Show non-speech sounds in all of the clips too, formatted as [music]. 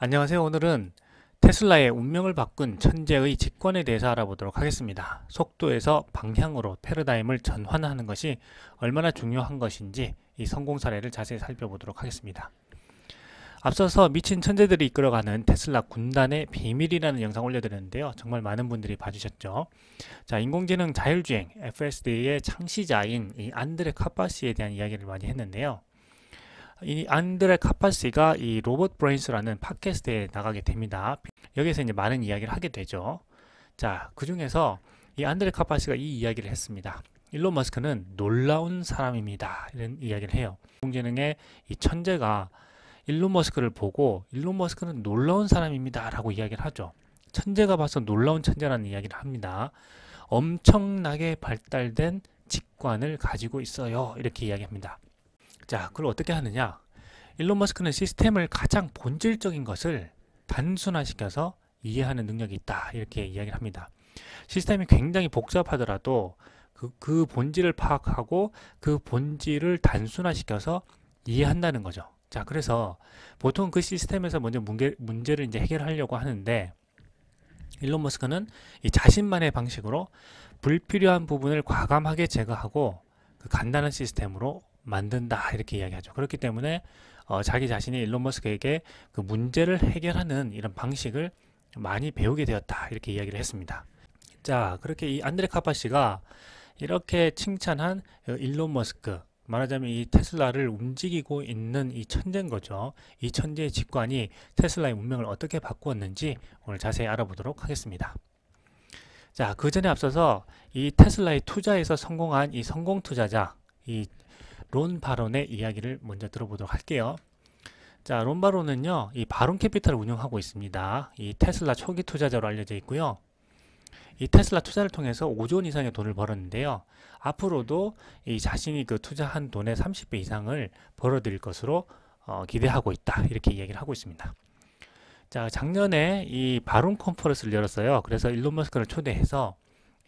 안녕하세요. 오늘은 테슬라의 운명을 바꾼 천재의 직권에 대해서 알아보도록 하겠습니다. 속도에서 방향으로 패러다임을 전환하는 것이 얼마나 중요한 것인지 이 성공 사례를 자세히 살펴보도록 하겠습니다. 앞서서 미친 천재들이 이끌어가는 테슬라 군단의 비밀이라는 영상 올려드렸는데요. 정말 많은 분들이 봐주셨죠. 자, 인공지능 자율주행 FSD의 창시자인 이 안드레 카파시에 대한 이야기를 많이 했는데요. 이 안드레 카파시가이 로봇 브레인스라는 팟캐스트에 나가게 됩니다. 여기서 이제 많은 이야기를 하게 되죠. 자, 그 중에서 이 안드레 카파시가이 이야기를 했습니다. 일론 머스크는 놀라운 사람입니다. 이런 이야기를 해요. 인공지능의 이 천재가 일론 머스크를 보고 일론 머스크는 놀라운 사람입니다. 라고 이야기를 하죠. 천재가 봐서 놀라운 천재라는 이야기를 합니다. 엄청나게 발달된 직관을 가지고 있어요. 이렇게 이야기합니다. 자, 그걸 어떻게 하느냐? 일론 머스크는 시스템을 가장 본질적인 것을 단순화시켜서 이해하는 능력이 있다. 이렇게 이야기를 합니다. 시스템이 굉장히 복잡하더라도 그, 그 본질을 파악하고 그 본질을 단순화시켜서 이해한다는 거죠. 자, 그래서 보통 그 시스템에서 먼저 문제, 문제를 이제 해결하려고 하는데 일론 머스크는 이 자신만의 방식으로 불필요한 부분을 과감하게 제거하고 그 간단한 시스템으로 만든다 이렇게 이야기하죠. 그렇기 때문에 어, 자기 자신이 일론 머스크에게 그 문제를 해결하는 이런 방식을 많이 배우게 되었다 이렇게 이야기를 했습니다. 자 그렇게 이 안드레 카파 씨가 이렇게 칭찬한 어, 일론 머스크 말하자면 이 테슬라를 움직이고 있는 이 천재인 거죠. 이 천재의 직관이 테슬라의 운명을 어떻게 바꾸었는지 오늘 자세히 알아보도록 하겠습니다. 자, 그 전에 앞서서 이 테슬라의 투자에서 성공한 이 성공 투자자, 이론 바론의 이야기를 먼저 들어보도록 할게요. 자, 론 바론은요, 이 바론 캐피탈을 운영하고 있습니다. 이 테슬라 초기 투자자로 알려져 있고요. 이 테슬라 투자를 통해서 5조 원 이상의 돈을 벌었는데요. 앞으로도 이 자신이 그 투자한 돈의 30배 이상을 벌어들일 것으로 어, 기대하고 있다. 이렇게 이야기를 하고 있습니다. 자, 작년에 이 바론 컨퍼런스를 열었어요. 그래서 일론 머스크를 초대해서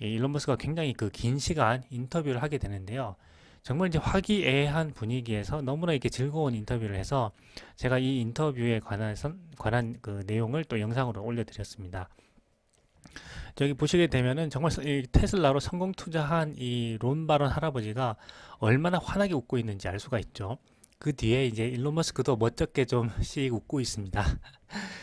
이 일론 머스크가 굉장히 그 긴 시간 인터뷰를 하게 되는데요. 정말 이제 화기애애한 분위기에서 너무나 이렇게 즐거운 인터뷰를 해서 제가 이 인터뷰에 관한 관한 그 내용을 또 영상으로 올려드렸습니다. 저기 보시게 되면은 정말 테슬라로 성공 투자한 이론 바론 할아버지가 얼마나 환하게 웃고 있는지 알 수가 있죠. 그 뒤에 이제 일론 머스크도 멋쩍게 좀씩 웃고 있습니다. [laughs]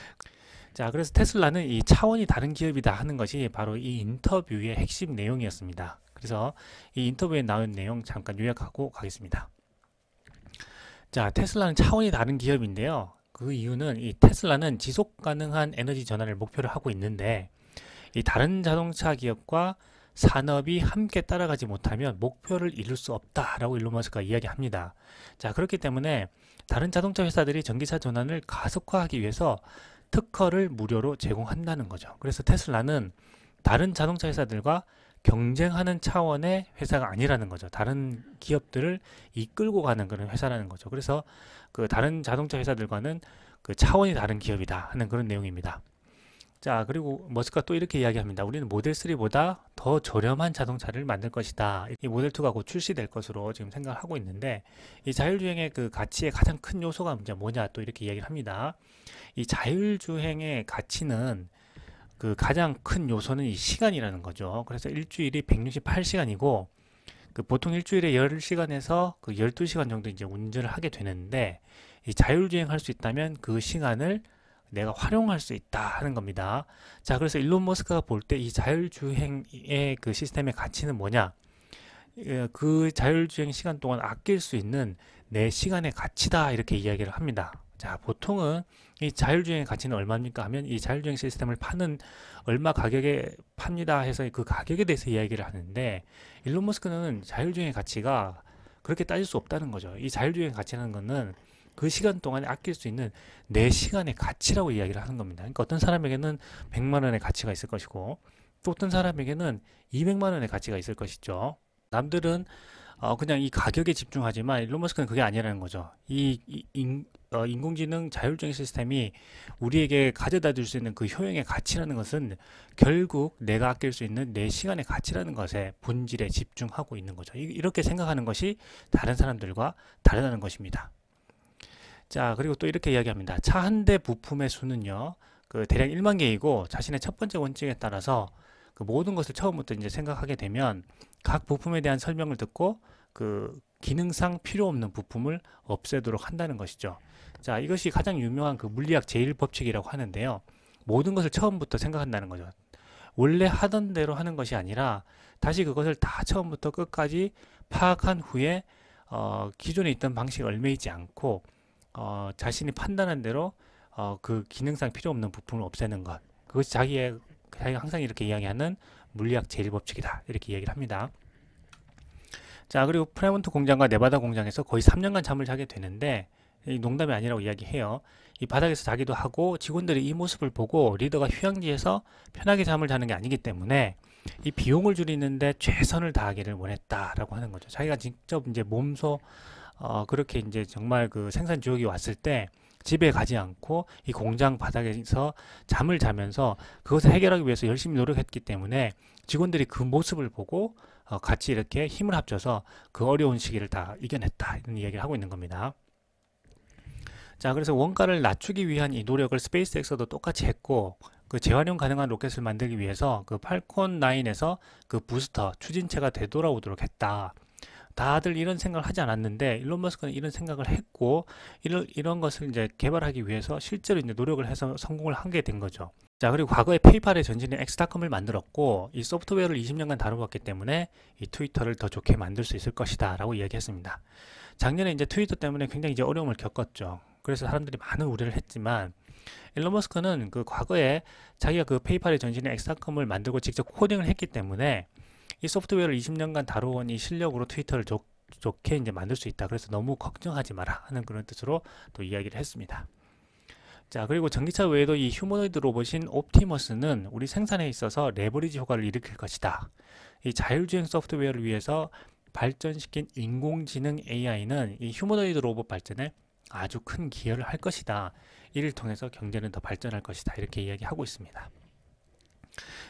자, 그래서 테슬라는 이 차원이 다른 기업이다 하는 것이 바로 이 인터뷰의 핵심 내용이었습니다. 그래서 이 인터뷰에 나온 내용 잠깐 요약하고 가겠습니다. 자, 테슬라는 차원이 다른 기업인데요. 그 이유는 이 테슬라는 지속 가능한 에너지 전환을 목표로 하고 있는데 이 다른 자동차 기업과 산업이 함께 따라가지 못하면 목표를 이룰 수 없다라고 일론 머스크가 이야기합니다. 자 그렇기 때문에 다른 자동차 회사들이 전기차 전환을 가속화하기 위해서 특허를 무료로 제공한다는 거죠. 그래서 테슬라는 다른 자동차 회사들과 경쟁하는 차원의 회사가 아니라는 거죠. 다른 기업들을 이끌고 가는 그런 회사라는 거죠. 그래서 그 다른 자동차 회사들과는 그 차원이 다른 기업이다 하는 그런 내용입니다. 자, 그리고 머스크가 또 이렇게 이야기합니다. 우리는 모델 3보다 더 저렴한 자동차를 만들 것이다. 이 모델 2가 곧 출시될 것으로 지금 생각을 하고 있는데 이 자율주행의 그 가치의 가장 큰 요소가 뭐냐 또 이렇게 이야기를 합니다. 이 자율주행의 가치는 그 가장 큰 요소는 이 시간이라는 거죠. 그래서 일주일이 168시간이고 그 보통 일주일에 10시간에서 그 12시간 정도 이제 운전을 하게 되는데 이 자율주행 할 수 있다면 그 시간을 내가 활용할 수 있다 하는 겁니다. 자, 그래서 일론 머스크가 볼 때 이 자율주행의 그 시스템의 가치는 뭐냐? 예, 그 자율주행 시간 동안 아낄 수 있는 내 시간의 가치다 이렇게 이야기를 합니다. 자, 보통은 이 자율주행의 가치는 얼마입니까? 하면 이 자율주행 시스템을 파는 얼마 가격에 팝니다 해서 그 가격에 대해서 이야기를 하는데 일론 머스크는 자율주행의 가치가 그렇게 따질 수 없다는 거죠. 이 자율주행 가치라는 거는 그 시간 동안에 아낄 수 있는 내 시간의 가치라고 이야기를 하는 겁니다. 그러니까 어떤 사람에게는 100만 원의 가치가 있을 것이고 또 어떤 사람에게는 200만 원의 가치가 있을 것이죠. 남들은 어, 그냥 이 가격에 집중하지만 일론 머스크는 그게 아니라는 거죠. 이, 이 인, 어, 인공지능 자율적인 시스템이 우리에게 가져다 줄 수 있는 그 효용의 가치라는 것은 결국 내가 아낄 수 있는 내 시간의 가치라는 것에 본질에 집중하고 있는 거죠. 이렇게 생각하는 것이 다른 사람들과 다르다는 것입니다. 자, 그리고 또 이렇게 이야기합니다. 차 한 대 부품의 수는요, 그 대략 1만 개이고 자신의 첫 번째 원칙에 따라서 그 모든 것을 처음부터 이제 생각하게 되면 각 부품에 대한 설명을 듣고 그 기능상 필요 없는 부품을 없애도록 한다는 것이죠. 자, 이것이 가장 유명한 그 물리학 제1법칙이라고 하는데요. 모든 것을 처음부터 생각한다는 거죠. 원래 하던 대로 하는 것이 아니라 다시 그것을 다 처음부터 끝까지 파악한 후에 어, 기존에 있던 방식을 얽매이지 않고 어, 자신이 판단한 대로 어, 그 기능상 필요 없는 부품을 없애는 것 그것이 자기의 자기가 항상 이렇게 이야기하는 물리학 제1법칙이다 이렇게 이야기를 합니다 자 그리고 프레몬트 공장과 네바다 공장에서 거의 3년간 잠을 자게 되는데 농담이 아니라고 이야기해요. 이 바닥에서 자기도 하고 직원들이 이 모습을 보고 리더가 휴양지에서 편하게 잠을 자는 게 아니기 때문에 이 비용을 줄이는데 최선을 다하기를 원했다라고 하는 거죠. 자기가 직접 이제 몸소 어 그렇게 이제 정말 그 생산 지역이 왔을 때 집에 가지 않고 이 공장 바닥에서 잠을 자면서 그것을 해결하기 위해서 열심히 노력했기 때문에 직원들이 그 모습을 보고 어 같이 이렇게 힘을 합쳐서 그 어려운 시기를 다 이겨냈다 이런 이야기를 하고 있는 겁니다. 자 그래서 원가를 낮추기 위한 이 노력을 스페이스X도 똑같이 했고 그 재활용 가능한 로켓을 만들기 위해서 그 팔콘 9에서 그 부스터 추진체가 되돌아오도록 했다. 다들 이런 생각을 하지 않았는데 일론 머스크는 이런 생각을 했고 이런 이런 것을 이제 개발하기 위해서 실제로 이제 노력을 해서 성공을 하게 된 거죠. 자 그리고 과거에 페이팔의 전진인 엑스닷컴을 만들었고 이 소프트웨어를 20년간 다루었기 때문에 이 트위터를 더 좋게 만들 수 있을 것이다 라고 이야기했습니다. 작년에 이제 트위터 때문에 굉장히 이제 어려움을 겪었죠. 그래서 사람들이 많은 우려를 했지만 일론 머스크는 그 과거에 자기가 그 페이팔의 전신인 엑사컴을 만들고 직접 코딩을 했기 때문에 이 소프트웨어를 20년간 다루온이 실력으로 트위터를 좋, 좋게 이제 만들 수 있다. 그래서 너무 걱정하지 마라 하는 그런 뜻으로 또 이야기를 했습니다. 자 그리고 전기차 외에도 이 휴머노이드 로봇인 옵티머스는 우리 생산에 있어서 레버리지 효과를 일으킬 것이다. 이 자율주행 소프트웨어를 위해서 발전시킨 인공지능 AI는 이 휴머노이드 로봇 발전에 아주 큰 기여를 할 것이다. 이를 통해서 경제는 더 발전할 것이다. 이렇게 이야기하고 있습니다.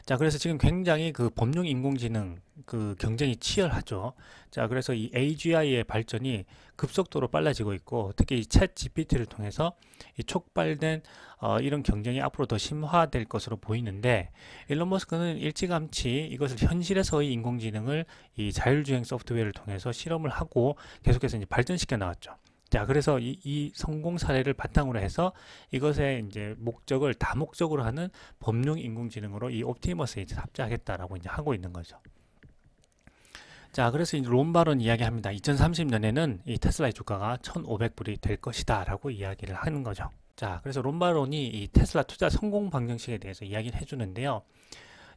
자, 그래서 지금 굉장히 그 범용 인공지능 그 경쟁이 치열하죠. 자, 그래서 이 AGI의 발전이 급속도로 빨라지고 있고, 특히 이챗 GPT를 통해서 이 촉발된 어, 이런 경쟁이 앞으로 더 심화될 것으로 보이는데, 일론 머스크는 일찌감치 이것을 현실에서의 인공지능을 이 자율주행 소프트웨어를 통해서 실험을 하고 계속해서 이제 발전시켜 나왔죠. 자, 그래서 이, 이, 성공 사례를 바탕으로 해서 이것의 이제 목적을 다목적으로 하는 법용 인공지능으로 이 옵티머스에 이제 탑재하겠다라고 이제 하고 있는 거죠. 자, 그래서 이제 롬바론 이야기합니다. 2030년에는 이 테슬라의 주가가 1,500불이 될 것이다라고 이야기를 하는 거죠. 자, 그래서 롬바론이 이 테슬라 투자 성공 방정식에 대해서 이야기를 해주는데요.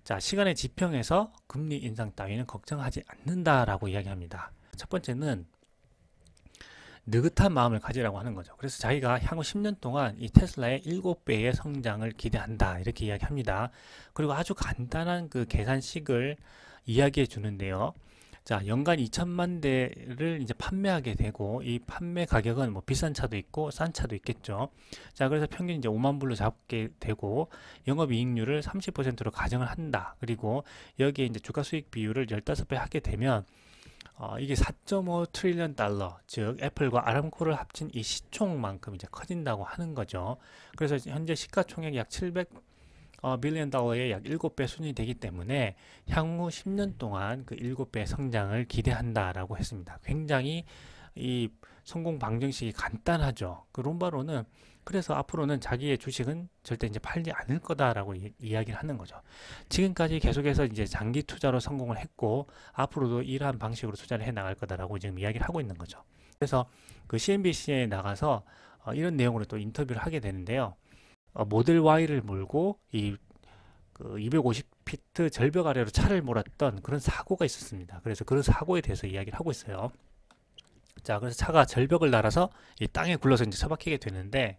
자, 시간의 지평에서 금리 인상 따위는 걱정하지 않는다라고 이야기합니다. 첫 번째는 느긋한 마음을 가지라고 하는 거죠. 그래서 자기가 향후 10년 동안 이 테슬라의 7배의 성장을 기대한다. 이렇게 이야기합니다. 그리고 아주 간단한 그 계산식을 이야기해 주는데요. 자, 연간 2천만 대를 이제 판매하게 되고 이 판매 가격은 뭐 비싼 차도 있고 싼 차도 있겠죠. 자, 그래서 평균 이제 5만 불로 잡게 되고 영업 이익률을 30%로 가정을 한다. 그리고 여기에 이제 주가 수익 비율을 15배 하게 되면 어, 이게 4.5 트릴리언 달러, 즉 애플과 아람코를 합친 이 시총만큼 이제 커진다고 하는 거죠. 그래서 현재 시가총액 약 700. 어, 밀리언 달러의 약 7배 순이 되기 때문에 향후 10년 동안 그 7배 성장을 기대한다라고 했습니다. 굉장히 이 성공 방정식이 간단하죠. 그 롬바로는 그래서 앞으로는 자기의 주식은 절대 이제 팔지 않을 거다라고 이, 이야기를 하는 거죠. 지금까지 계속해서 이제 장기 투자로 성공을 했고 앞으로도 이러한 방식으로 투자를 해 나갈 거다라고 지금 이야기를 하고 있는 거죠. 그래서 그 CNBC에 나가서 어, 이런 내용으로 또 인터뷰를 하게 되는데요. 어, 모델 Y를 몰고 이그 250피트 절벽 아래로 차를 몰았던 그런 사고가 있었습니다. 그래서 그런 사고에 대해서 이야기를 하고 있어요. 자, 그래서 차가 절벽을 날아서 이 땅에 굴러서 이제 처박히게 되는데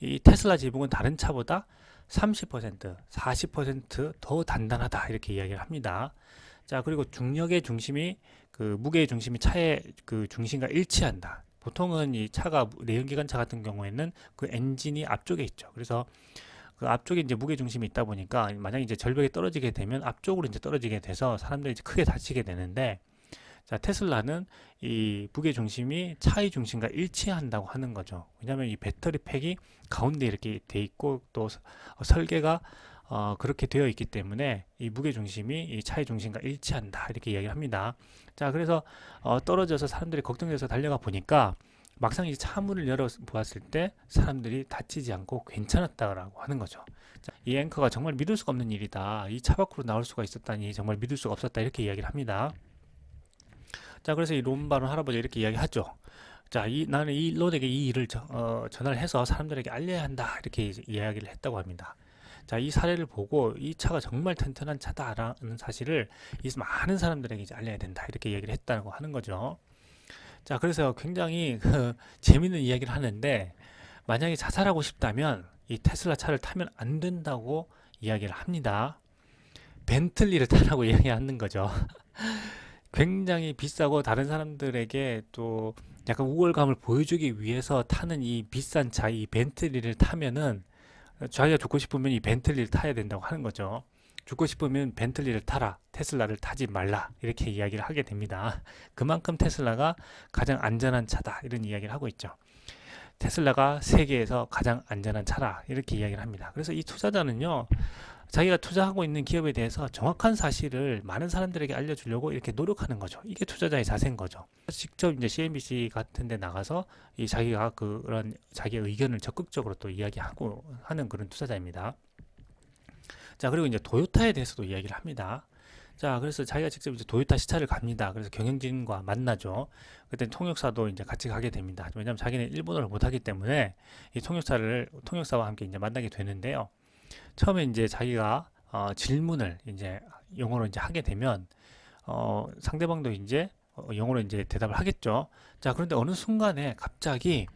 이 테슬라 지붕은 다른 차보다 30%, 40%더 단단하다 이렇게 이야기를 합니다. 자, 그리고 중력의 중심이 그 무게의 중심이 차의 그 중심과 일치한다. 보통은 이 차가 내연기관차 같은 경우에는 그 엔진이 앞쪽에 있죠. 그래서 그 앞쪽에 이제 무게 중심이 있다 보니까 만약 이제 절벽에 떨어지게 되면 앞쪽으로 이제 떨어지게 돼서 사람들이 이제 크게 다치게 되는데 자, 테슬라는 이 무게 중심이 차의 중심과 일치한다고 하는 거죠. 왜냐하면 이 배터리 팩이 가운데 이렇게 돼 있고 또 어, 설계가 어, 그렇게 되어 있기 때문에 이 무게 중심이 이 차의 중심과 일치한다 이렇게 이야기 합니다. 자, 그래서 어, 떨어져서 사람들이 걱정돼서 달려가 보니까 막상 이 차문을 열어 보았을 때 사람들이 다치지 않고 괜찮았다라고 하는 거죠. 자, 이 앵커가 정말 믿을 수가 없는 일이다. 이 차 밖으로 나올 수가 있었다니 정말 믿을 수가 없었다 이렇게 이야기를 합니다. 자 그래서 이 롬바론 할아버지 이렇게 이야기하죠 자, 이, 나는 이 롯에게 이 일을 저, 어, 전화를 해서 사람들에게 알려야 한다 이렇게 이야기를 했다고 합니다. 자, 이 사례를 보고 이 차가 정말 튼튼한 차다라는 사실을 이 많은 사람들에게 이제 알려야 된다 이렇게 얘기를 했다고 하는 거죠. 자, 그래서 굉장히 그, [laughs] 재밌는 이야기를 하는데 만약에 자살하고 싶다면 이 테슬라 차를 타면 안 된다고 이야기를 합니다. 벤틀리를 타라고 [laughs] 이야기하는 거죠. 굉장히 비싸고 다른 사람들에게 또 약간 우월감을 보여주기 위해서 타는 이 비싼 차, 이 벤틀리를 타면은 자기가 죽고 싶으면 이 벤틀리를 타야 된다고 하는 거죠. 죽고 싶으면 벤틀리를 타라, 테슬라를 타지 말라 이렇게 이야기를 하게 됩니다. 그만큼 테슬라가 가장 안전한 차다 이런 이야기를 하고 있죠. 테슬라가 세계에서 가장 안전한 차라 이렇게 이야기를 합니다. 그래서 이 투자자는요, 자기가 투자하고 있는 기업에 대해서 정확한 사실을 많은 사람들에게 알려주려고 이렇게 노력하는 거죠. 이게 투자자의 자세인 거죠. 직접 이제 CNBC 같은 데 나가서 이 자기가 그런 자기의 의견을 적극적으로 또 이야기하고 하는 그런 투자자입니다. 자, 그리고 이제 도요타에 대해서도 이야기를 합니다. 자, 그래서 자기가 직접 이제 도요타 시차를 갑니다. 그래서 경영진과 만나죠. 그때 통역사도 이제 같이 가게 됩니다. 왜냐하면 자기는 일본어를 못하기 때문에 이 통역사를 통역사와 함께 이제 만나게 되는데요. 처음에 이제 자기가 어, 질문을 이제 영어로 이제 하게 되면 어, 상대방도 이제 어, 영어로 이제 대답을 하겠죠. 자, 그런데 어느 순간에 갑자기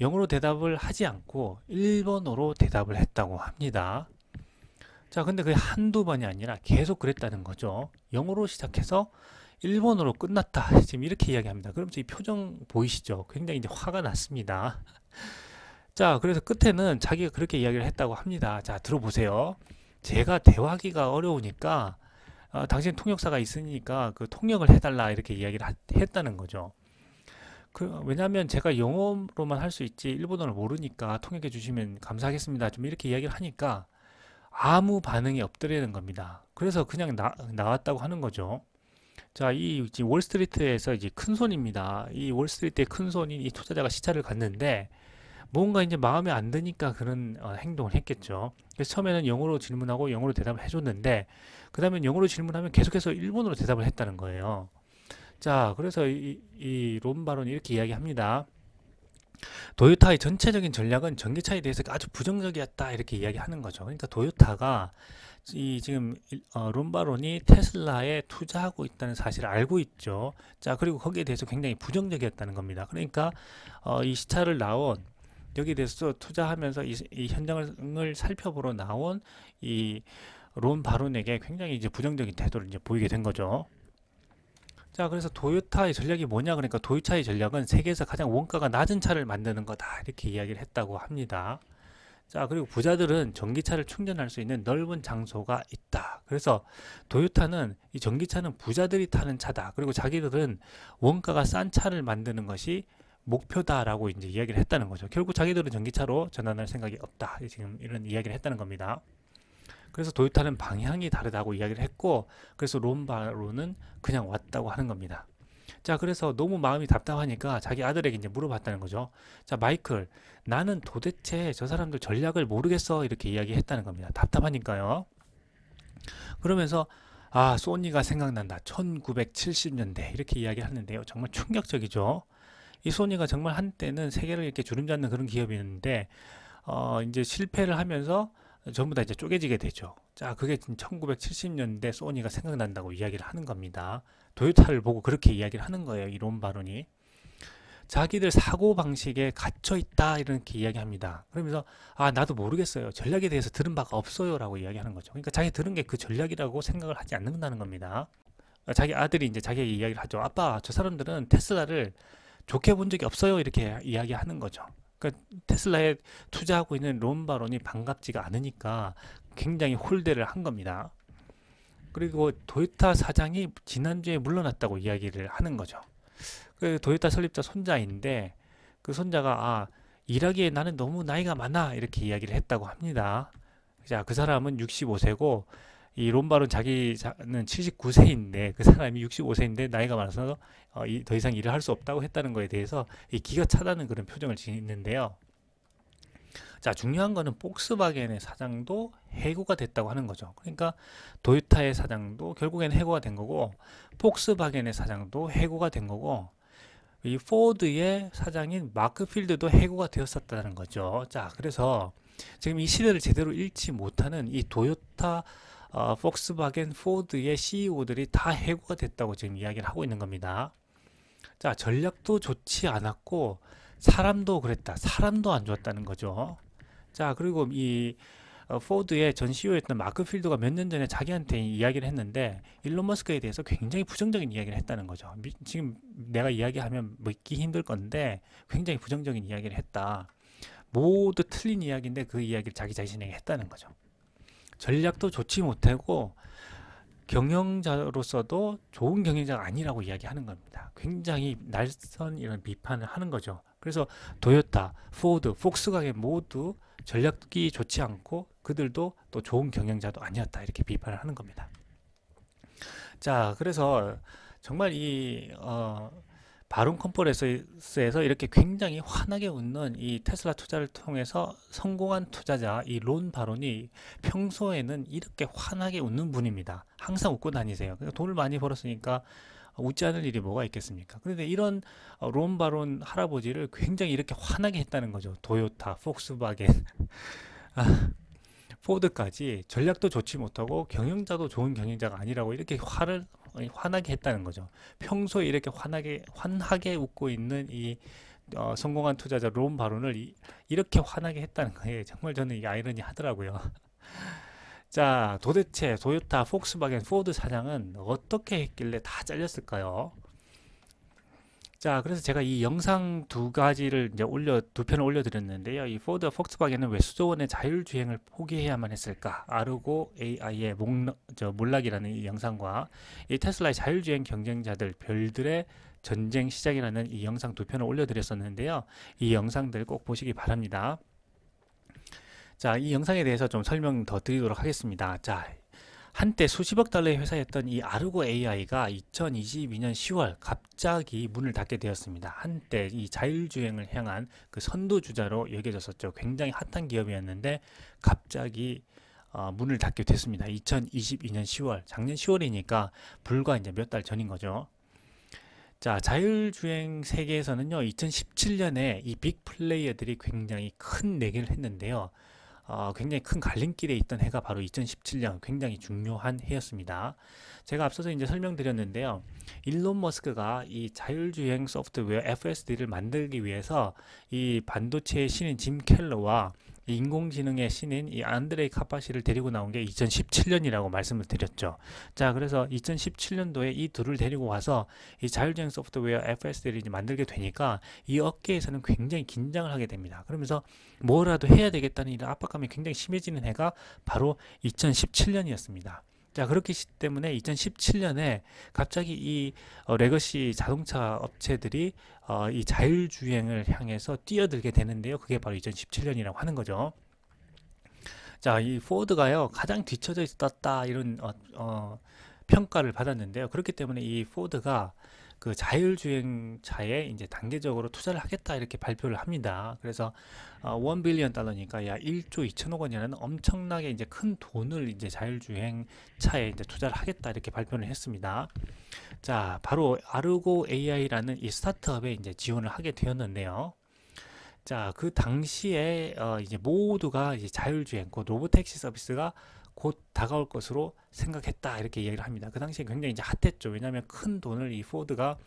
영어로 대답을 하지 않고 일본어로 대답을 했다고 합니다. 자, 근데 그게 한두 번이 아니라 계속 그랬다는 거죠. 영어로 시작해서 일본어로 끝났다. 지금 이렇게 이야기합니다. 그럼 이 표정 보이시죠? 굉장히 이제 화가 났습니다. 자 그래서 끝에는 자기가 그렇게 이야기를 했다고 합니다 자 들어보세요 제가 대화하기가 어려우니까 아, 당신 통역사가 있으니까 그 통역을 해달라 이렇게 이야기를 하, 했다는 거죠 그, 왜냐하면 제가 영어로만 할 수 있지 일본어를 모르니까 통역해 주시면 감사하겠습니다 좀 이렇게 이야기를 하니까 아무 반응이 없더라는 겁니다 그래서 그냥 나, 나왔다고 하는 거죠 자, 이 월스트리트에서 이제 큰 손입니다. 이 월스트리트의 큰 손인 이 투자자가 시차를 갔는데 뭔가 이제 마음에 안 드니까 그런 어, 행동을 했겠죠. 그래서 처음에는 영어로 질문하고 영어로 대답을 해줬는데 그 다음에 영어로 질문하면 계속해서 일본어로 대답을 했다는 거예요. 자, 그래서 이, 이 롬바론이 이렇게 이야기합니다. 도요타의 전체적인 전략은 전기차에 대해서 아주 부정적이었다 이렇게 이야기하는 거죠. 그러니까 도요타가 이 지금 어, 롬바론이 테슬라에 투자하고 있다는 사실을 알고 있죠. 자 그리고 거기에 대해서 굉장히 부정적이었다는 겁니다. 그러니까 어, 이 시차를 나온 여기에 대해서 투자하면서 이, 이 현장을 살펴보러 나온 이 론 바론에게 굉장히 이제 부정적인 태도를 이제 보이게 된 거죠. 자 그래서 도요타의 전략이 뭐냐 그러니까 도요타의 전략은 세계에서 가장 원가가 낮은 차를 만드는 거다 이렇게 이야기를 했다고 합니다 자 그리고 부자들은 전기차를 충전할 수 있는 넓은 장소가 있다 그래서 도요타는 이 전기차는 부자들이 타는 차다 그리고 자기들은 원가가 싼 차를 만드는 것이 목표다라고 이제 이야기를 했다는 거죠. 결국 자기들은 전기차로 전환할 생각이 없다. 지금 이런 이야기를 했다는 겁니다. 그래서 도요타는 방향이 다르다고 이야기를 했고 그래서 롬바로는 그냥 왔다고 하는 겁니다. 자 그래서 너무 마음이 답답하니까 자기 아들에게 이제 물어봤다는 거죠. 자 마이클 나는 도대체 저 사람들 전략을 모르겠어 이렇게 이야기했다는 겁니다. 답답하니까요. 그러면서 아 소니가 생각난다 1970년대 이렇게 이야기하는데요. 정말 충격적이죠. 이 소니가 정말 한때는 세계를 이렇게 주름잡는 그런 기업이었는데 어 이제 실패를 하면서 전부 다 이제 쪼개지게 되죠. 자, 그게 1970년대 소니가 생각난다고 이야기를 하는 겁니다. 도요타를 보고 그렇게 이야기를 하는 거예요. 이론 발언이. 자기들 사고 방식에 갇혀 있다 이렇게 이야기합니다. 그러면서 아 나도 모르겠어요. 전략에 대해서 들은 바가 없어요라고 이야기하는 거죠. 그러니까 자기 들은 게 그 전략이라고 생각을 하지 않는다는 겁니다. 자기 아들이 이제 자기 이야기를 하죠. 아빠 저 사람들은 테슬라를 좋게 본 적이 없어요 이렇게 이야기하는 거죠. 그러니까 테슬라에 투자하고 있는 론 바론이 반갑지가 않으니까 굉장히 홀대를 한 겁니다. 그리고 도요타 사장이 지난주에 물러났다고 이야기를 하는 거죠. 그 도요타 설립자 손자인데 그 손자가 아 일하기에 나는 너무 나이가 많아 이렇게 이야기를 했다고 합니다. 자, 그 사람은 65세고 이롬바론 자기는 79세인데 그 사람이 65세인데 나이가 많아서 어, 이, 더 이상 일을 할 수 없다고 했다는 거에 대해서 이 기가 차다는 그런 표정을 지니는데요자 중요한 거는 폭스바겐의 사장도 해고가 됐다고 하는 거죠. 그러니까 도요타의 사장도 결국엔 해고가 된 거고 폭스바겐의 사장도 해고가 된 거고 이 포드의 사장인 마크 필드도 해고가 되었었다는 거죠. 자 그래서 지금 이 시대를 제대로 읽지 못하는 이 도요타 어, 폭스바겐, 포드의 CEO들이 다 해고가 됐다고 지금 이야기를 하고 있는 겁니다. 자, 전략도 좋지 않았고 사람도 그랬다. 사람도 안 좋았다는 거죠. 자, 그리고 이 어, 포드의 전 CEO였던 마크 필드가 몇 년 전에 자기한테 이야기를 했는데 일론 머스크에 대해서 굉장히 부정적인 이야기를 했다는 거죠. 미, 지금 내가 이야기하면 믿기 힘들 건데 굉장히 부정적인 이야기를 했다. 모두 틀린 이야기인데 그 이야기를 자기 자신에게 했다는 거죠. 전략도 좋지 못하고 경영자로서도 좋은 경영자가 아니라고 이야기하는 겁니다. 굉장히 날선 이런 비판을 하는 거죠. 그래서 도요타, 포드, 폭스가겐 모두 전략이 좋지 않고 그들도 또 좋은 경영자도 아니었다 이렇게 비판을 하는 겁니다. 자, 그래서 정말 이 어, 바론 컨퍼런스에서 이렇게 굉장히 환하게 웃는 이 테슬라 투자를 통해서 성공한 투자자 이 론 바론이 평소에는 이렇게 환하게 웃는 분입니다. 항상 웃고 다니세요. 그러니까 돈을 많이 벌었으니까 웃지 않을 일이 뭐가 있겠습니까? 그런데 이런 어, 론 바론 할아버지를 굉장히 이렇게 환하게 했다는 거죠. 도요타, 폭스바겐, 아, 포드까지 전략도 좋지 못하고 경영자도 좋은 경영자가 아니라고 이렇게 화를 환하게 했다는 거죠. 평소에 이렇게 환하게 환하게 웃고 있는 이 어, 성공한 투자자 론 바론을 이, 렇게 환하게 했다는 거예요. [laughs] 정말 저는 이게 아이러니하더라고요. [laughs] 자, 도대체 도요타, 폭스바겐, 포드 사장은 어떻게 했길래 다 잘렸을까요? 자, 그래서 제가 이 영상 두 가지를 이제 올려 두 편을 올려드렸는데요. 이 포드, 폭스바겐은 왜 수조원의 자율주행을 포기해야만 했을까? 아르고 AI의 목, 저, 몰락이라는 이 영상과 이 테슬라의 자율주행 경쟁자들 별들의 전쟁 시작이라는 이 영상 두 편을 올려드렸었는데요. 이 영상들 꼭 보시기 바랍니다. 자, 이 영상에 대해서 좀 설명 더 드리도록 하겠습니다. 자, 한때 수십억 달러의 회사였던 이 아르고 AI가 2022년 10월 갑자기 문을 닫게 되었습니다. 한때 이 자율주행을 향한 그선도주자로 여겨졌었죠. 굉장히 핫한 기업이었는데 갑자기 어, 문을 닫게 됐습니다. 2022년 10월, 작년 10월이니까 불과 이제 몇 달 전인 거죠. 자, 자율주행 세계에서는요, 2017년에 이 빅 플레이어들이 굉장히 큰 내기를 했는데요. 어, 굉장히 큰 갈림길에 있던 해가 바로 2017년 굉장히 중요한 해였습니다. 제가 앞서서 이제 설명드렸는데요. 일론 머스크가 이 자율주행 소프트웨어 FSD를 만들기 위해서 이 반도체의 신인 짐 켈러와 인공지능의 신인 이 안드레이 카파시를 데리고 나온 게 2017년이라고 말씀을 드렸죠. 자, 그래서 2017년도에 이 둘을 데리고 와서 이 자율주행 소프트웨어 FSD를 이제 만들게 되니까 이 업계에서는 굉장히 긴장을 하게 됩니다. 그러면서 뭐라도 해야 되겠다는 이런 압박감이 굉장히 심해지는 해가 바로 2017년이었습니다. 자 그렇기 때문에 2017년에 갑자기 이 어, 레거시 자동차 업체들이 어, 이 자율주행을 향해서 뛰어들게 되는데요. 그게 바로 2017년이라고 하는 거죠. 자, 이 포드가요 가장 뒤쳐져 있었다 이런 어, 어, 평가를 받았는데요. 그렇기 때문에 이 포드가 그 자율주행차에 이제 단계적으로 투자를 하겠다 이렇게 발표를 합니다. 그래서 어, 원 빌리언 달러니까 약 1조 2천억 원이라는 엄청나게 이제 큰 돈을 이제 자율주행차에 이제 투자를 하겠다 이렇게 발표를 했습니다. 자, 바로 아르고 AI라는 이 스타트업에 이제 지원을 하게 되었는데요. 자, 그 당시에 어 이제 모두가 이제 자율주행, 그 로보택시 서비스가 곧 다가올 것으로 생각했다 이렇게 이야기를 합니다. 그 당시에 굉장히 이제 핫했죠. 왜냐하면 큰 돈을 이 포드가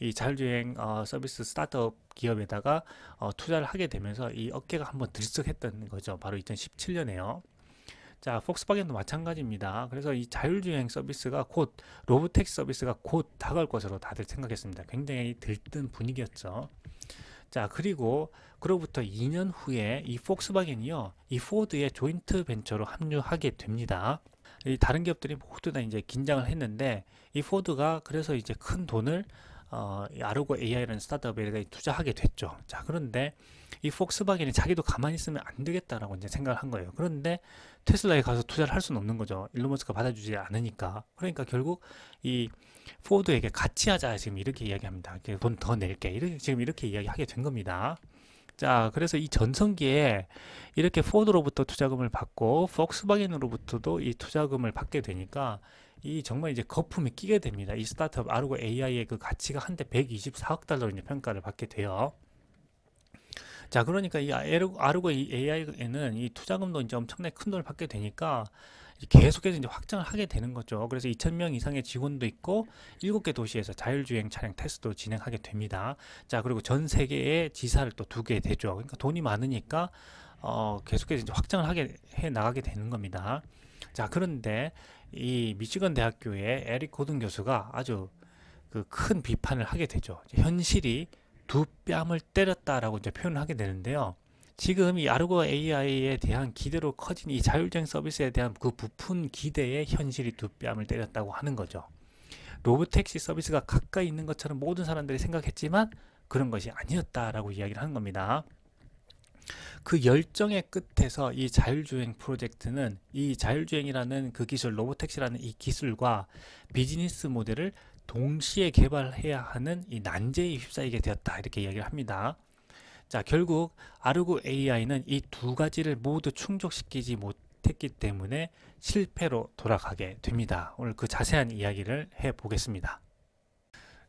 이 자율주행 어, 서비스 스타트업 기업에다가 어, 투자를 하게 되면서 이 어깨가 한번 들썩했던 거죠. 바로 2017년에요. 자, 폭스바겐도 마찬가지입니다. 그래서 이 자율주행 서비스가 곧로보텍 서비스가 곧 다가올 것으로 다들 생각했습니다. 굉장히 들뜬 분위기였죠. 자 그리고 그로부터 2년 후에 이 폭스바겐이요 이 포드의 조인트 벤처로 합류하게 됩니다. 이 다른 기업들이 모두 다 이제 긴장을 했는데 이 포드가 그래서 이제 큰 돈을 어, 아르고 AI라는 스타트업에 투자하게 됐죠. 자, 그런데 이 폭스바겐이 자기도 가만히 있으면 안 되겠다라고 이제 생각을 한 거예요. 그런데 테슬라에 가서 투자를 할 수는 없는 거죠. 일론 머스크가 받아주지 않으니까. 그러니까 결국 이 포드에게 같이 하자 지금 이렇게 이야기합니다. 돈 더 낼게. 이렇게 지금 이렇게 이야기하게 된 겁니다. 자, 그래서 이 전성기에 이렇게 포드로부터 투자금을 받고 폭스바겐으로부터도 이 투자금을 받게 되니까 이 정말 이제 거품이 끼게 됩니다. 이 스타트업 아르고 AI의 그 가치가 한때 124억 달러로 이제 평가를 받게 돼요. 자, 그러니까 이 아르고 AI에는 이 투자금도 이제 엄청나게 큰 돈을 받게 되니까 계속해서 이제 확장을 하게 되는 거죠. 그래서 2,000명 이상의 직원도 있고 7개 도시에서 자율주행 차량 테스트도 진행하게 됩니다. 자, 그리고 전 세계에 지사를 또 두 개 되죠. 그러니까 돈이 많으니까 어, 계속해서 이제 확장을 하게 해 나가게 되는 겁니다. 자, 그런데 이 미치건 대학교의 에릭 고든 교수가 아주 그 큰 비판을 하게 되죠. 현실이 두 뺨을 때렸다라고 이제 표현을 하게 되는데요. 지금 이 아르고 AI에 대한 기대로 커진 이 자율주행 서비스에 대한 그 부푼 기대에 현실이 두 뺨을 때렸다고 하는 거죠. 로보택시 서비스가 가까이 있는 것처럼 모든 사람들이 생각했지만 그런 것이 아니었다라고 이야기를 하는 겁니다. 그 열정의 끝에서 이 자율주행 프로젝트는 이 자율주행이라는 그 기술, 로보택시라는 이 기술과 비즈니스 모델을 동시에 개발해야 하는 이 난제에 휩싸이게 되었다. 이렇게 이야기를 합니다. 자, 결국 아르고 AI는 이 두 가지를 모두 충족시키지 못했기 때문에 실패로 돌아가게 됩니다. 오늘 그 자세한 이야기를 해 보겠습니다.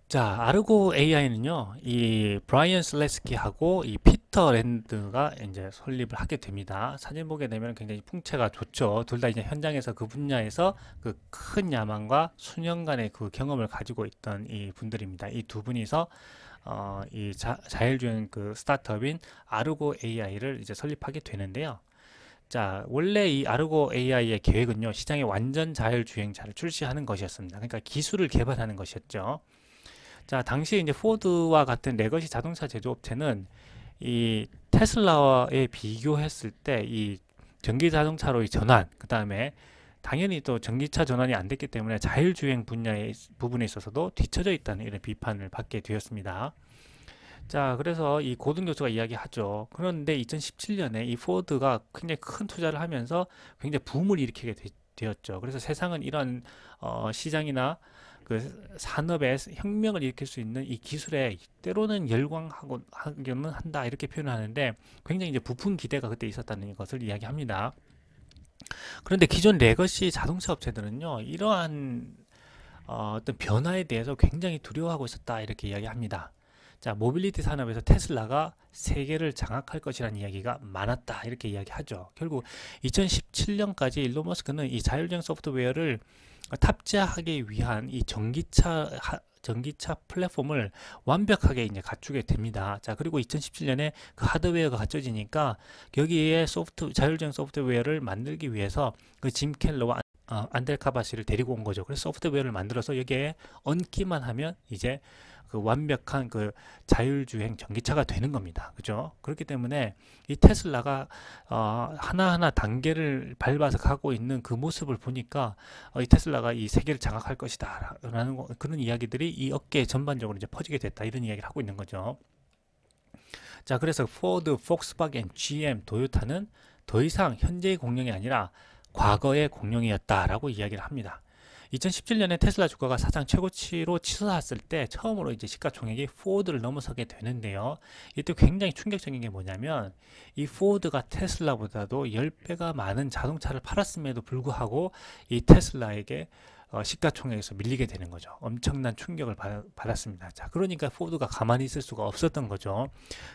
자, 아르고 AI는요, 이 브라이언 슬레스키하고 이 피터 랜드가 이제 설립을 하게 됩니다. 사진 보게 되면 굉장히 풍채가 좋죠. 둘 다 이제 현장에서 그 분야에서 그 큰 야망과 수년간의 그 경험을 가지고 있던 이 분들입니다. 이 두 분이서 어, 이 자, 율주행그 스타트업인 아르고 AI를 이제 설립하게 되는데요. 자, 원래 이 아르고 AI의 계획은요, 시장에 완전 자율주행차를 출시하는 것이었습니다. 그러니까 기술을 개발하는 것이었죠. 자, 당시에 이제 포드와 같은 레거시 자동차 제조업체는 이 테슬라에 비교했을 때 이 전기 자동차로의 전환, 그 다음에 당연히 또 전기차 전환이 안 됐기 때문에 자율주행 분야의 부분에 있어서도 뒤처져 있다는 이런 비판을 받게 되었습니다. 자, 그래서 이 고등 교수가 이야기하죠. 그런데 2017년에 이 포드가 굉장히 큰 투자를 하면서 굉장히 붐을 일으키게 되, 었죠 그래서 세상은 이런 어, 시장이나 그 산업의 혁명을 일으킬 수 있는 이 기술에 때로는 열광하기는 한다 이렇게 표현하는데 굉장히 이제 부푼 기대가 그때 있었다는 것을 이야기합니다. 그런데 기존 레거시 자동차 업체들은요 이러한 어, 어떤 변화에 대해서 굉장히 두려워하고 있었다 이렇게 이야기합니다. 자 모빌리티 산업에서 테슬라가 세계를 장악할 것이라는 이야기가 많았다 이렇게 이야기하죠. 결국 2017년까지 일론 머스크는 이 자율주행 소프트웨어를 탑재하기 위한 이 전기차 하, 전기차 플랫폼을 완벽하게 이제 갖추게 됩니다. 자, 그리고 2017년에 그 하드웨어가 갖춰지니까 여기에 소프트 자율주행 소프트웨어를 만들기 위해서 그짐 켈러와 어, 안델카바시를 데리고 온 거죠. 그래서 소프트웨어를 만들어서 여기에 얹기만 하면 이제 그 완벽한 그 자율주행 전기차가 되는 겁니다. 그죠? 그렇기 때문에 이 테슬라가 어, 하나하나 단계를 밟아서 가고 있는 그 모습을 보니까 어, 이 테슬라가 이 세계를 장악할 것이다. 라는 그런 이야기들이 이 업계 에 전반적으로 이제 퍼지게 됐다. 이런 이야기를 하고 있는 거죠. 자, 그래서 포드, 폭스바겐, GM, 도요타는 더 이상 현재의 공룡이 아니라 과거의 공룡이었다라고 이야기를 합니다. 2017년에 테슬라 주가가 사상 최고치로 치솟았을 때 처음으로 이제 시가총액이 포드를 넘어서게 되는데요. 이때 굉장히 충격적인 게 뭐냐면 이 포드가 테슬라보다도 10배가 많은 자동차를 팔았음에도 불구하고 이 테슬라에게 어, 시가총액에서 밀리게 되는 거죠. 엄청난 충격을 받, 받았습니다. 자, 그러니까 포드가 가만히 있을 수가 없었던 거죠.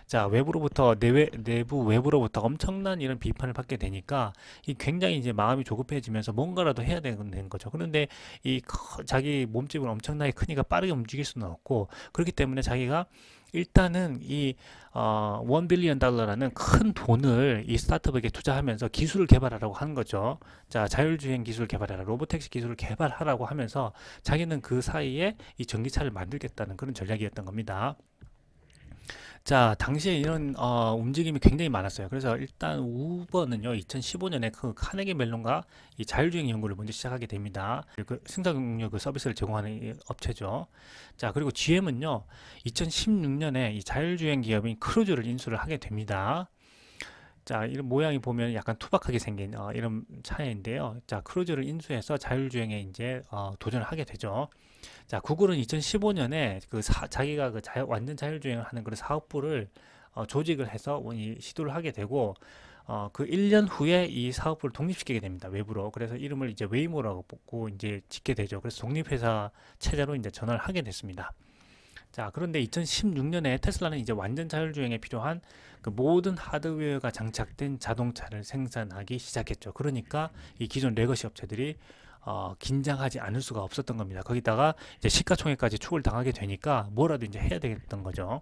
자, 외부로부터 내외 내부 외부로부터 엄청난 이런 비판을 받게 되니까 이 굉장히 이제 마음이 조급해지면서 뭔가라도 해야 되는 거죠. 그런데 이 자기 몸집은 엄청나게 크니까 빠르게 움직일 수는 없고 그렇기 때문에 자기가 일단은 이 어, 1 빌리언 달러라는 큰 돈을 이 스타트업에게 투자하면서 기술을 개발하라고 하는 거죠. 자, 자율주행 기술을 개발하라, 로보택시 기술을 개발하라고 하면서 자기는 그 사이에 이 전기차를 만들겠다는 그런 전략이었던 겁니다. 자, 당시에 이런 어, 움직임이 굉장히 많았어요. 그래서 일단 우버는요, 2015년에 그 카네기 멜론과 이 자율주행 연구를 먼저 시작하게 됩니다. 그 승차능력 그 서비스를 제공하는 업체죠. 자, 그리고 GM은요, 2016년에 이 자율주행 기업인 크루즈를 인수를 하게 됩니다. 자, 이런 모양이 보면 약간 투박하게 생긴 어, 이런 차인데요. 자, 크루즈를 인수해서 자율주행에 이제 어, 도전을 하게 되죠. 자, 구글은 2015년에 그 사, 자기가 그 자유, 완전 자율주행을 하는 그런 사업부를 어, 조직을 해서 시도를 하게 되고 어, 그 1년 후에 이 사업부를 독립시키게 됩니다. 외부로. 그래서 이름을 이제 웨이모라고 뽑고 이제 짓게 되죠. 그래서 독립회사 체제로 이제 전환을 하게 됐습니다. 자, 그런데 2016년에 테슬라는 이제 완전 자율주행에 필요한 그 모든 하드웨어가 장착된 자동차를 생산하기 시작했죠. 그러니까 이 기존 레거시 업체들이 어, 긴장하지 않을 수가 없었던 겁니다. 거기다가 이제 시가총액까지 축을 당하게 되니까 뭐라도 이제 해야 되겠던 거죠.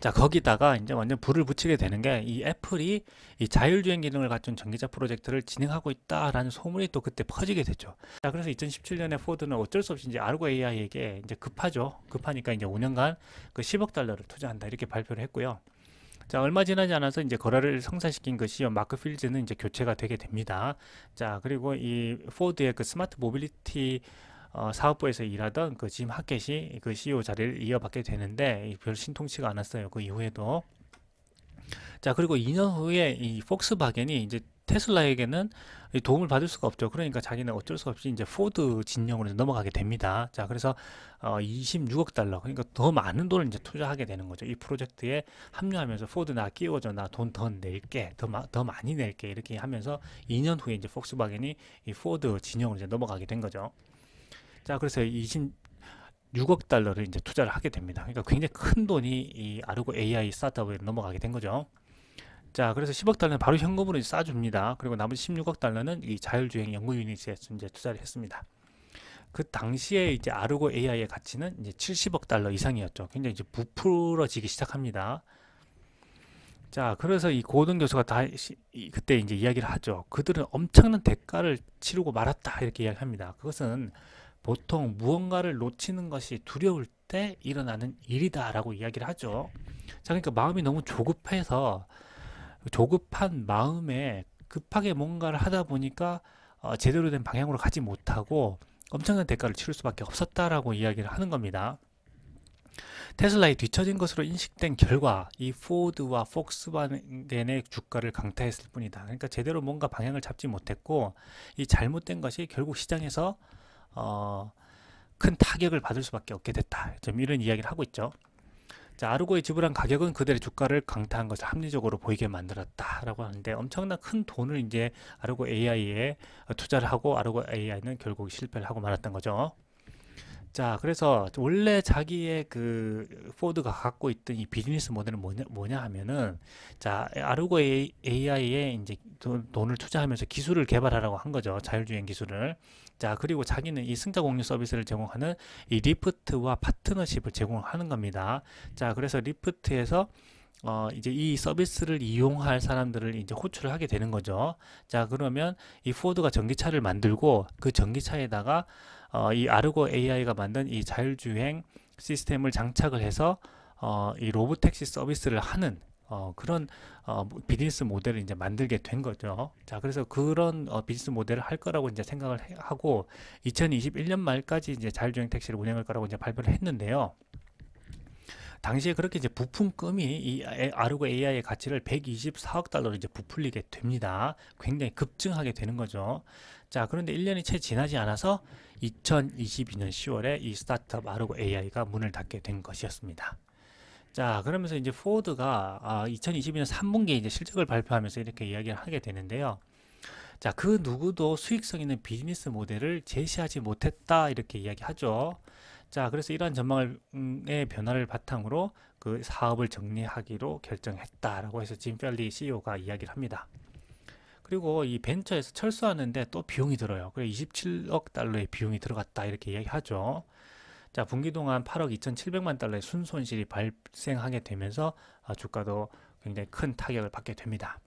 자 거기다가 이제 완전 불을 붙이게 되는 게 이 애플이 이 자율주행 기능을 갖춘 전기차 프로젝트를 진행하고 있다라는 소문이 또 그때 퍼지게 됐죠. 자 그래서 2017년에 포드는 어쩔 수 없이 이제 아르고 AI에게 이제 급하죠. 급하니까 이제 5년간 그 10억 달러를 투자한다 이렇게 발표를 했고요. 자, 얼마 지나지 않아서 이제 거래를 성사시킨 것이요. 마크 필즈는 이제 교체가 되게 됩니다. 자, 그리고 이 포드의 그 스마트 모빌리티 어, 사업부에서 일하던 그짐 하켓이 그, 그 CEO 자리를 이어받게 되는데 별 신통치가 않았어요. 그 이후에도. 자, 그리고 2년 후에 이 폭스바겐이 이제 테슬라에게는 도움을 받을 수가 없죠. 그러니까 자기는 어쩔 수 없이 이제 포드 진영으로 넘어가게 됩니다. 자, 그래서 어, 26억 달러, 그러니까 더 많은 돈을 이제 투자하게 되는 거죠. 이 프로젝트에 합류하면서 포드 나 끼워줘, 나돈더 낼게, 더, 더 많이 낼게 이렇게 하면서 2년 후에 이제 폭스바겐이 이 포드 진영으로 이제 넘어가게 된 거죠. 자, 그래서 20 6억 달러를 이제 투자를 하게 됩니다. 그러니까 굉장히 큰 돈이 이 아르고 AI 스타트업에 넘어가게 된 거죠. 자, 그래서 10억 달러는 바로 현금으로 싸줍니다. 그리고 나머지 16억 달러는 이 자율주행 연구 유닛에 이제 투자를 했습니다. 그 당시에 이제 아르고 AI의 가치는 이제 70억 달러 이상이었죠. 굉장히 이제 부풀어지기 시작합니다. 자, 그래서 이 고든 교수가 다시 그때 이제 이야기를 하죠. 그들은 엄청난 대가를 치르고 말았다 이렇게 이야기합니다. 그것은 보통 무언가를 놓치는 것이 두려울 때 일어나는 일이다라고 이야기를 하죠. 자, 그러니까 마음이 너무 조급해서 조급한 마음에 급하게 뭔가를 하다 보니까 어, 제대로 된 방향으로 가지 못하고 엄청난 대가를 치를 수밖에 없었다라고 이야기를 하는 겁니다. 테슬라의 뒤처진 것으로 인식된 결과 이 포드와 폭스바겐의 주가를 강타했을 뿐이다. 그러니까 제대로 뭔가 방향을 잡지 못했고 이 잘못된 것이 결국 시장에서 어, 큰 타격을 받을 수밖에 없게 됐다. 좀 이런 이야기를 하고 있죠. 자, 아르고의 지불한 가격은 그들의 주가를 강타한 것을 합리적으로 보이게 만들었다라고 하는데 엄청난 큰 돈을 이제 아르고 AI에 투자를 하고 아르고 AI는 결국 실패를 하고 말았던 거죠. 자, 그래서 원래 자기의 그 포드가 갖고 있던 이 비즈니스 모델은 뭐냐, 뭐냐 하면은 자, 아르고 AI에 이제 돈, 을 투자하면서 기술을 개발하라고 한 거죠. 자율주행 기술을. 자, 그리고 자기는 이 승자 공유 서비스를 제공하는 이 리프트와 파트너십을 제공하는 겁니다. 자, 그래서 리프트에서 어, 이제 이 서비스를 이용할 사람들을 이제 호출을 하게 되는 거죠. 자, 그러면 이 포드가 전기차를 만들고 그 전기차에다가 어, 이 아르고 AI가 만든 이 자율주행 시스템을 장착을 해서 어, 이 로보택시 서비스를 하는 어, 그런 어, 비즈니스 모델을 이제 만들게 된 거죠. 자, 그래서 그런 어, 비즈니스 모델을 할 거라고 이제 생각을 해, 하고 2021년 말까지 이제 자율주행 택시를 운행할 거라고 이제 발표를 했는데요. 당시에 그렇게 이제 부품금이 이 아르고 AI의 가치를 124억 달러로 이제 부풀리게 됩니다. 굉장히 급증하게 되는 거죠. 자, 그런데 1년이 채 지나지 않아서 2022년 10월에 이 스타트업 아르고 AI가 문을 닫게 된 것이었습니다. 자, 그러면서 이제 포드가 아, 2022년 3분기에 이제 실적을 발표하면서 이렇게 이야기를 하게 되는데요. 자, 그 누구도 수익성 있는 비즈니스 모델을 제시하지 못했다 이렇게 이야기하죠. 자, 그래서 이러한 전망의 변화를 바탕으로 그 사업을 정리하기로 결정했다라고 해서 짐 펠리 CEO가 이야기를 합니다. 그리고 이 벤처에서 철수하는데 또 비용이 들어요. 그래 27억 달러의 비용이 들어갔다 이렇게 얘기하죠 자, 분기 동안 8억 2,700만 달러의 순손실이 발생하게 되면서 아, 주가도 굉장히 큰 타격을 받게 됩니다.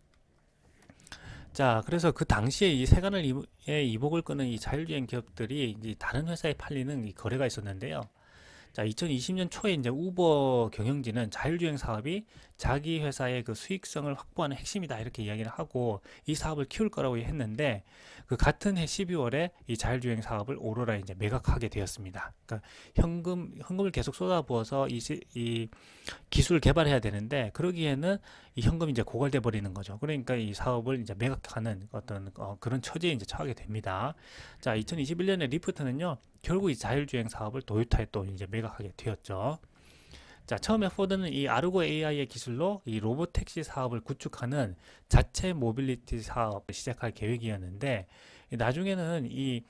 자, 그래서 그 당시에 이 세간을 이복을 끄는 이 자율주행 기업들이 이제 다른 회사에 팔리는 이 거래가 있었는데요. 자, 2020년 초에 이제 우버 경영진은 자율주행 사업이 자기 회사의 그 수익성을 확보하는 핵심이다 이렇게 이야기를 하고 이 사업을 키울 거라고 했는데 그 같은 해 12월에 이 자율주행 사업을 오로라 이제 매각하게 되었습니다. 그러니까 현금 현금을 계속 쏟아부어서 이, 이 기술 개발해야 되는데 그러기에는 이 현금이 이제 고갈돼 버리는 거죠. 그러니까 이 사업을 이제 매각하는 어떤 어, 그런 처지에 이제 처하게 됩니다. 자, 2021년에 리프트는요 결국 이 자율주행 사업을 도요타에 또 이제 매각하게 되었죠. 자, 처음에 포드는 이 아르고 AI의 기술로 이 로봇 택시 사업을 구축하는 자체 모빌리티 사업을 시작할 계획이었는데 나중에는 이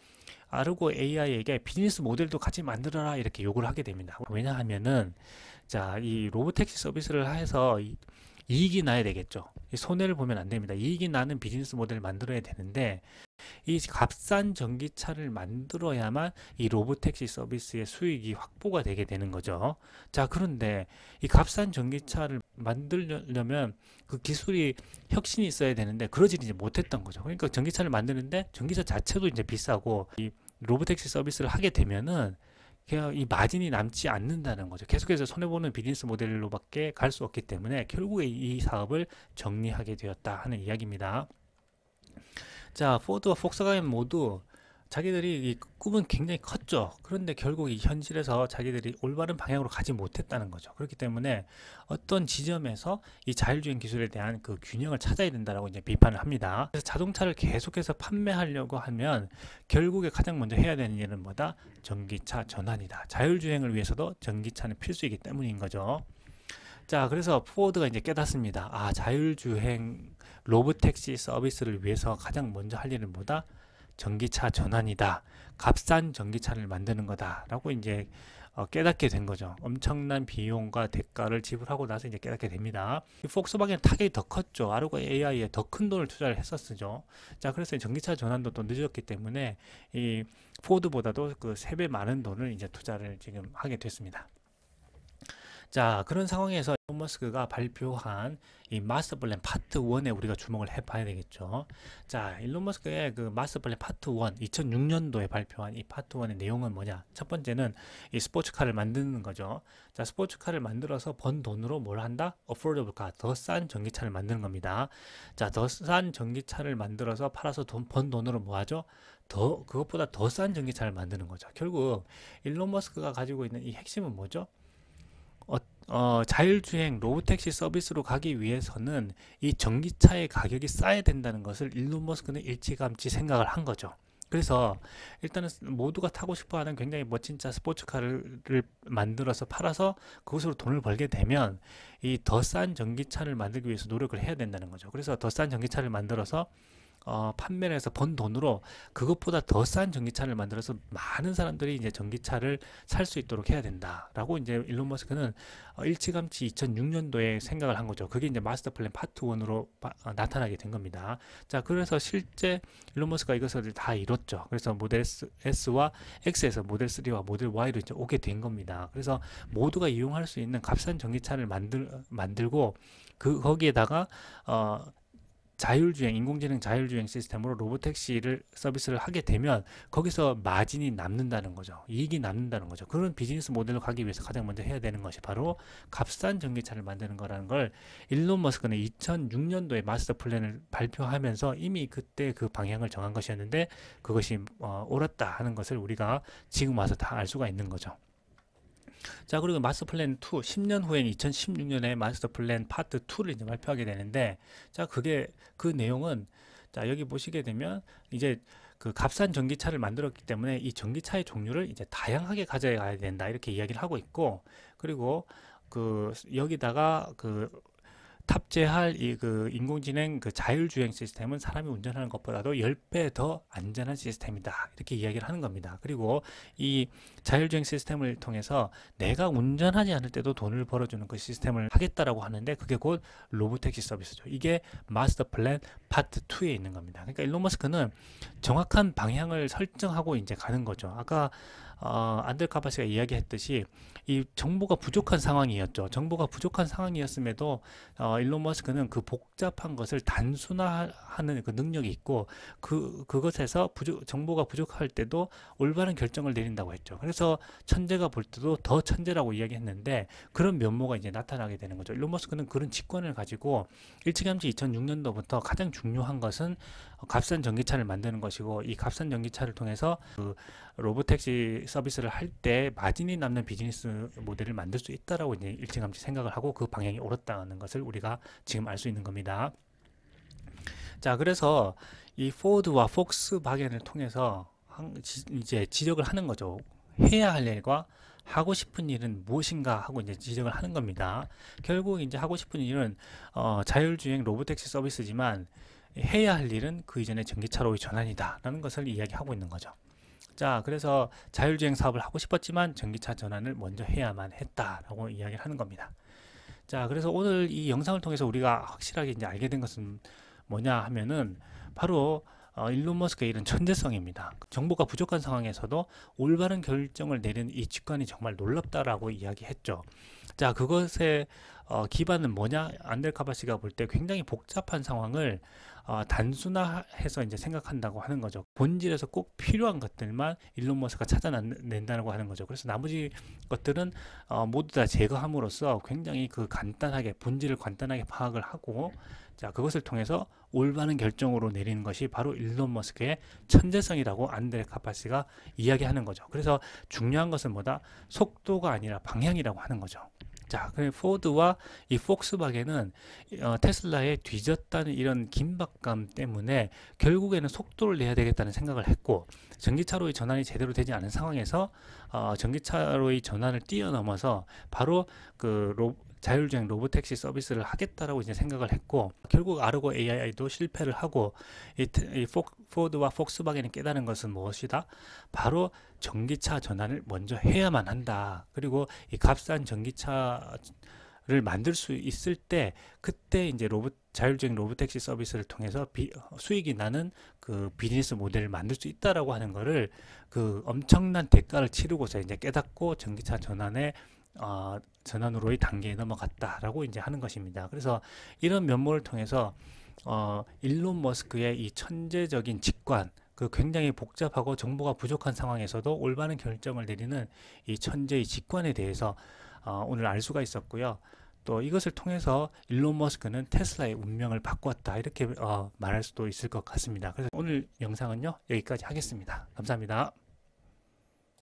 아르고 AI에게 비즈니스 모델도 같이 만들어라 이렇게 요구를 하게 됩니다. 왜냐하면은 자, 이 로봇 택시 서비스를 해서 이 이익이 나야 되겠죠. 손해를 보면 안 됩니다. 이익이 나는 비즈니스 모델을 만들어야 되는데 이 값싼 전기차를 만들어야만 이 로보택시 서비스의 수익이 확보가 되게 되는 거죠. 자, 그런데 이 값싼 전기차를 만들려면 그 기술이 혁신이 있어야 되는데 그러지 이제 못했던 거죠. 그러니까 전기차를 만드는데 전기차 자체도 이제 비싸고 이 로보택시 서비스를 하게 되면은 그냥 이 마진이 남지 않는다는 거죠. 계속해서 손해보는 비즈니스 모델로밖에 갈 수 없기 때문에 결국에 이 사업을 정리하게 되었다 하는 이야기입니다. 자, 포드와 폭스가겐 모두 자기들이 이 꿈은 굉장히 컸죠. 그런데 결국 이 현실에서 자기들이 올바른 방향으로 가지 못했다는 거죠. 그렇기 때문에 어떤 지점에서 이 자율주행 기술에 대한 그 균형을 찾아야 된다라고 이제 비판을 합니다. 그래서 자동차를 계속해서 판매하려고 하면 결국에 가장 먼저 해야 되는 일은 뭐다? 전기차 전환이다. 자율주행을 위해서도 전기차는 필수이기 때문인 거죠. 자, 그래서 포워드가 이제 깨닫습니다. 아, 자율주행 로봇택시 서비스를 위해서 가장 먼저 할 일은 뭐다? 전기차 전환이다. 값싼 전기차를 만드는 거다라고 이제 어, 깨닫게 된 거죠. 엄청난 비용과 대가를 지불하고 나서 이제 깨닫게 됩니다. 폭스바겐 타격이 더 컸죠. 아르고 AI에 더 큰 돈을 투자를 했었죠. 자, 그래서 전기차 전환도 또 늦었기 때문에 이 포드보다도 그 3배 많은 돈을 이제 투자를 지금 하게 됐습니다. 자, 그런 상황에서 일론 머스크가 발표한 이 마스터 플랜 파트 1에 우리가 주목을 해 봐야 되겠죠. 자, 일론 머스크의 그 마스터 플랜 파트 1, 2006년도에 발표한 이 파트 1의 내용은 뭐냐? 첫 번째는 이 스포츠카를 만드는 거죠. 자, 스포츠카를 만들어서 번 돈으로 뭘 한다? 어포더블카, 더 싼 전기차를 만드는 겁니다. 자, 더 싼 전기차를 만들어서 팔아서 돈, 번 돈으로 뭐 하죠? 더, 그것보다 더 싼 전기차를 만드는 거죠. 결국 일론 머스크가 가지고 있는 이 핵심은 뭐죠? 어, 자율주행 로보택시 서비스로 가기 위해서는 이 전기차의 가격이 싸야 된다는 것을 일론 머스크는 일찌감치 생각을 한 거죠. 그래서 일단은 모두가 타고 싶어하는 굉장히 멋진 차 스포츠카를 만들어서 팔아서 그것으로 돈을 벌게 되면 이 더 싼 전기차를 만들기 위해서 노력을 해야 된다는 거죠. 그래서 더 싼 전기차를 만들어서 어, 판매를 해서 번 돈으로 그것보다 더 싼 전기차를 만들어서 많은 사람들이 이제 전기차를 살 수 있도록 해야 된다라고 이제 일론 머스크는 어, 일찌감치 2006년도에 생각을 한 거죠. 그게 이제 마스터 플랜 파트 1으로 바, 어, 나타나게 된 겁니다. 자, 그래서 실제 일론 머스크가 이것을 다 이뤘죠. 그래서 모델 S, 와 X에서 모델 3와 모델 Y로 이제 오게 된 겁니다. 그래서 모두가 이용할 수 있는 값싼 전기차를 만들 만들고 그 거기에다가 어 자율주행 인공지능 자율주행 시스템으로 로보택시를 서비스를 하게 되면 거기서 마진이 남는다는 거죠 이익이 남는다는 거죠 그런 비즈니스 모델로 가기 위해서 가장 먼저 해야 되는 것이 바로 값싼 전기차를 만드는 거라는 걸 일론 머스크는 2006년도에 마스터 플랜을 발표하면서 이미 그때 그 방향을 정한 것이었는데 그것이 어, 옳았다 하는 것을 우리가 지금 와서 다 알 수가 있는 거죠 자 그리고 마스터 플랜 2 10년 후엔 2016년에 마스터 플랜 파트 2를 이제 발표하게 되는데 자 그게 그 내용은 자 여기 보시게 되면 이제 그 값싼 전기차를 만들었기 때문에 이 전기차의 종류를 이제 다양하게 가져가야 된다 이렇게 이야기를 하고 있고 그리고 그 여기다가 그 탑재할 이 그 인공지능 그 자율주행 시스템은 사람이 운전하는 것보다도 10배 더 안전한 시스템이다. 이렇게 이야기를 하는 겁니다. 그리고 이 자율주행 시스템을 통해서 내가 운전하지 않을 때도 돈을 벌어주는 그 시스템을 하겠다라고 하는데 그게 곧 로보택시 서비스죠. 이게 마스터 플랜 파트 2에 있는 겁니다. 그러니까 일론 머스크는 정확한 방향을 설정하고 이제 가는 거죠. 아까 어, 안델카바 씨가 이야기했듯이 이 정보가 부족한 상황이었죠. 정보가 부족한 상황이었음에도 어, 일론 머스크는 그 복잡한 것을 단순화하는 그 능력이 있고 그 그것에서 부족, 정보가 부족할 때도 올바른 결정을 내린다고 했죠. 그래서 천재가 볼 때도 더 천재라고 이야기했는데 그런 면모가 이제 나타나게 되는 거죠. 일론 머스크는 그런 직관을 가지고 일찌감치 2006년도부터 가장 중요한 것은 어, 값싼 전기차를 만드는 것이고 이 값싼 전기차를 통해서 그 로보택시 서비스를 할 때 마진이 남는 비즈니스 모델을 만들 수 있다라고 이제 일찌감치 생각을 하고 그 방향이 옳았다는 것을 우리가 지금 알 수 있는 겁니다. 자, 그래서 이 포드와 폭스바겐을 통해서 지, 이제 지적을 하는 거죠. 해야 할 일과 하고 싶은 일은 무엇인가 하고 이제 지적을 하는 겁니다. 결국 이제 하고 싶은 일은 어, 자율주행 로보택시 서비스지만 해야 할 일은 그 이전의 전기차로의 전환이다 라는 것을 이야기하고 있는 거죠. 자, 그래서 자율주행 사업을 하고 싶었지만 전기차 전환을 먼저 해야만 했다라고 이야기를 하는 겁니다. 자, 그래서 오늘 이 영상을 통해서 우리가 확실하게 이제 알게 된 것은 뭐냐 하면은 바로 어, 일론 머스크의 이런 천재성입니다. 정보가 부족한 상황에서도 올바른 결정을 내린 이 직관이 정말 놀랍다라고 이야기했죠. 자, 그것의 어, 기반은 뭐냐? 안델 카바시가 볼 때 굉장히 복잡한 상황을 어, 단순화해서 이제 생각한다고 하는 거죠. 본질에서 꼭 필요한 것들만 일론 머스크가 찾아낸다고 하는 거죠. 그래서 나머지 것들은 어, 모두 다 제거함으로써 굉장히 그 간단하게 본질을 간단하게 파악을 하고 자 그것을 통해서 올바른 결정으로 내리는 것이 바로 일론 머스크의 천재성이라고 안드레 카파스가 이야기하는 거죠. 그래서 중요한 것은 뭐다 속도가 아니라 방향이라고 하는 거죠. 자, 그래 포드와 이 폭스바겐은 어, 테슬라에 뒤졌다는 이런 긴박감 때문에 결국에는 속도를 내야 되겠다는 생각을 했고 전기차로의 전환이 제대로 되지 않은 상황에서 어, 전기차로의 전환을 뛰어넘어서 바로 그 로, 자율주행 로보택시 서비스를 하겠다라고 이제 생각을 했고 결국 아르고 AI도 실패를 하고 이, 이 포, 포드와 폭스바겐이 깨달은 것은 무엇이다? 바로 전기차 전환을 먼저 해야만 한다. 그리고 이 값싼 전기차 를 만들 수 있을 때 그때 이제 로봇 자율주행 로봇택시 서비스를 통해서 비, 수익이 나는 그 비즈니스 모델을 만들 수 있다라고 하는 거를 그 엄청난 대가를 치르고서 이제 깨닫고 전기차 전환에 어, 전환으로의 단계에 넘어갔다라고 이제 하는 것입니다. 그래서 이런 면모를 통해서 어, 일론 머스크의 이 천재적인 직관 그 굉장히 복잡하고 정보가 부족한 상황에서도 올바른 결정을 내리는 이 천재의 직관에 대해서 어, 오늘 알 수가 있었고요. 또 이것을 통해서 일론 머스크는 테슬라의 운명을 바꿨다 이렇게 어, 말할 수도 있을 것 같습니다. 그래서 오늘 영상은요 여기까지 하겠습니다. 감사합니다.